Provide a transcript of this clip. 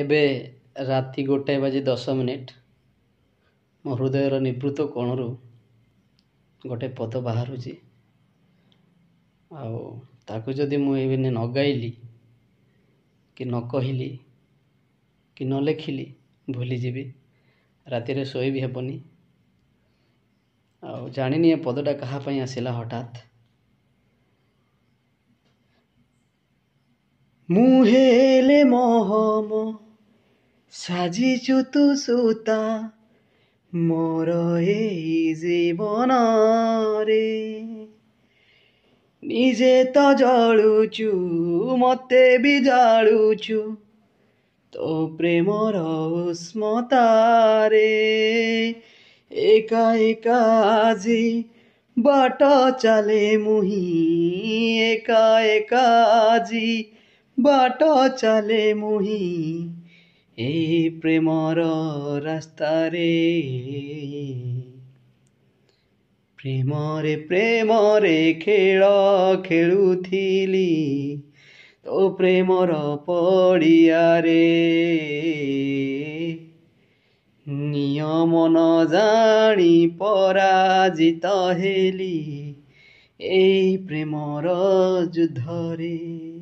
ଏବେ ରାତି ଗୋଟାଏ ବାଜି ଦଶ ମିନିଟ୍ ମୋ ହୃଦୟର ନିବୃତ କୋଣରୁ ଗୋଟେ ପଦ ବାହାରୁଛି ଆଉ ତାକୁ ଯଦି ମୁଁ ଏବେ ନ ଗାଇଲି କି ନ କହିଲି କି ନ ଲେଖିଲି ଭୁଲିଯିବି ରାତିରେ ଶୋଇବି ହେବନି ଆଉ ଜାଣିନି ଏ ପଦଟା କାହା ପାଇଁ ଆସିଲା ହଠାତ୍ ମୁଁ ହେଲେ ମହମ সাজিছো তো সোতা মোৰ এই জীৱনৰে নিজে ତ ଜଳୁଛୁ ମୋତେ ବି ଜାଳୁଛୁ ତୋ ପ୍ରେମର ଉଷ୍ମତାରେ ଏକା ଏକା ଆଜି ବାଟ ଚାଲେ ମୁହିଁ ଏକା ଏକା ଆଜି ବାଟ ଚାଲେ ମୁହିଁ এই প্রেমর রাস্তারে প্রেমরে প্রেমরে খেଳ ଖେଳୁଥିଲି ତୋ ପ୍ରେମର ପଡ଼ିଆରେ ନିୟମ ନ ଜାଣି ପରାଜିତ ହେଲି এই প্রেমর যুদ্ধরে